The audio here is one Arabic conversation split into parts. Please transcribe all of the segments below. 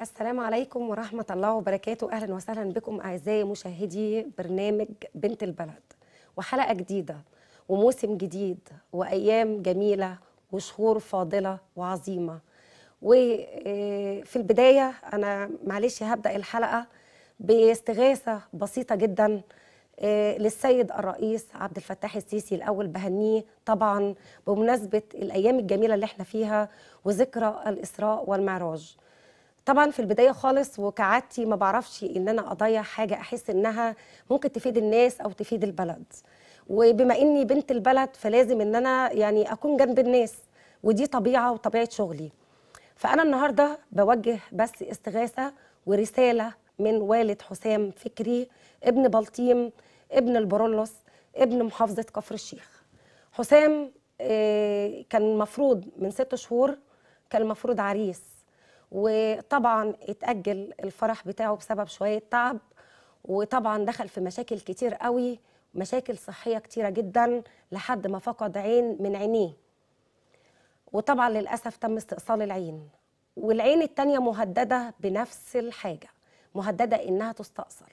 السلام عليكم ورحمة الله وبركاته أهلا وسهلا بكم أعزائي مشاهدي برنامج بنت البلد وحلقة جديدة وموسم جديد وأيام جميلة وشهور فاضلة وعظيمة وفي البداية أنا معلش هبدأ الحلقة باستغاثة بسيطة جدا آه، للسيد الرئيس عبد الفتاح السيسي الأول بهنيه طبعا بمناسبة الأيام الجميلة اللي احنا فيها وذكرى الإسراء والمعراج طبعا في البدايه خالص وكعادتي ما بعرفش ان انا اضيع حاجه احس انها ممكن تفيد الناس او تفيد البلد وبما اني بنت البلد فلازم ان انا يعني اكون جنب الناس ودي طبيعه وطبيعه شغلي فانا النهارده بوجه بس استغاثه ورساله من والد حسام فكري ابن بلطيم ابن البرولوس ابن محافظه كفر الشيخ حسام آه، كان المفروض من ست شهور كان المفروض عريس وطبعا اتأجل الفرح بتاعه بسبب شوية تعب وطبعا دخل في مشاكل كتير قوي مشاكل صحية كتيرة جدا لحد ما فقد عين من عينيه وطبعا للأسف تم استئصال العين والعين التانية مهددة بنفس الحاجة مهددة إنها تستأصل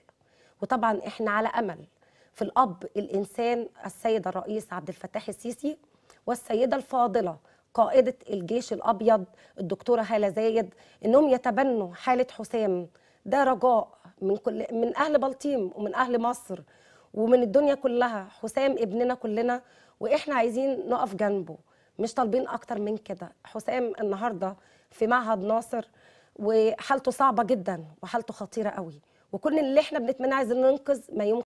وطبعا إحنا على أمل في الأب الإنسان السيد الرئيس عبد الفتاح السيسي والسيدة الفاضلة قائده الجيش الابيض الدكتوره هاله زايد انهم يتبنوا حاله حسام ده رجاء من كل من اهل بلطيم ومن اهل مصر ومن الدنيا كلها حسام ابننا كلنا واحنا عايزين نقف جنبه مش طالبين اكتر من كده حسام النهارده في معهد ناصر وحالته صعبه جدا وحالته خطيره قوي وكل اللي احنا بنتمناه عايزين ننقذ ما يمكن